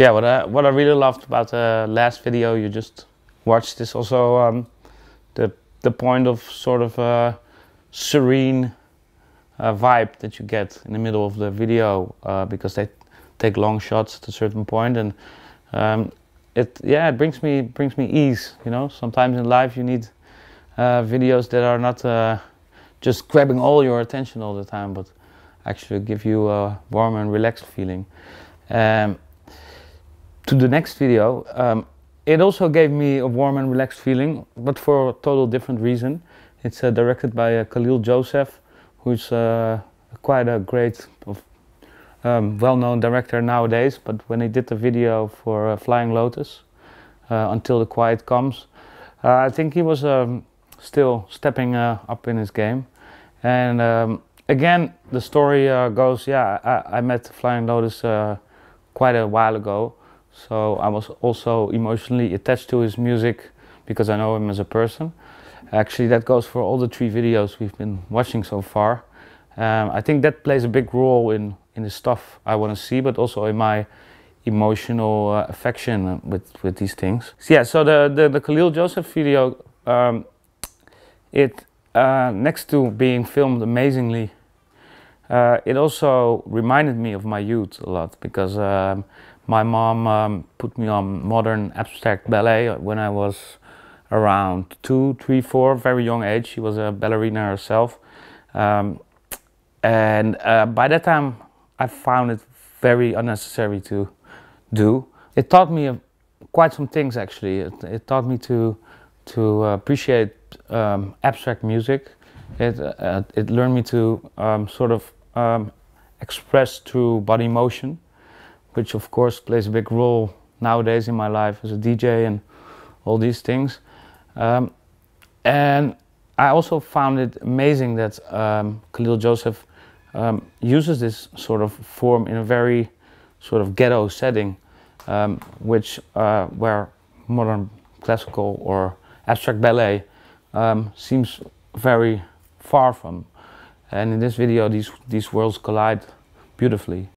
yeah, what I, what I really loved about the last video you just watched is also um, the the point of sort of a serene uh, vibe that you get in the middle of the video uh, because they take long shots at a certain point and um, it yeah it brings me brings me ease you know sometimes in life you need uh, videos that are not uh, just grabbing all your attention all the time but actually give you a warm and relaxed feeling um, to the next video. Um, it also gave me a warm and relaxed feeling, but for a total different reason. It's uh, directed by uh, Khalil Joseph, who's uh, quite a great, um, well-known director nowadays. But when he did the video for uh, Flying Lotus, uh, Until the Quiet Comes, uh, I think he was um, still stepping up in his game. And um, again, the story goes, yeah, I, I met Flying Lotus quite a while ago so I was also emotionally attached to his music because I know him as a person. Actually, that goes for all the three videos we've been watching so far. Um, I think that plays a big role in, in the stuff I want to see, but also in my emotional uh, affection with, with these things. Yeah, so the, the, the Khalil Joseph video, um, it uh, next to being filmed amazingly, uh, it also reminded me of my youth a lot because um, my mom um, put me on modern abstract ballet when I was around two, three, four, very young age. She was a ballerina herself. Um, and uh, by that time, I found it very unnecessary to do. It taught me uh, quite some things actually. It, it taught me to, to appreciate um, abstract music. It, uh, it learned me to um, sort of um, express through body motion which of course plays a big role nowadays in my life as a DJ and all these things. Um, and I also found it amazing that um, Khalil Joseph um, uses this sort of form in a very sort of ghetto setting, um, which uh, where modern classical or abstract ballet um, seems very far from. And in this video, these these worlds collide beautifully.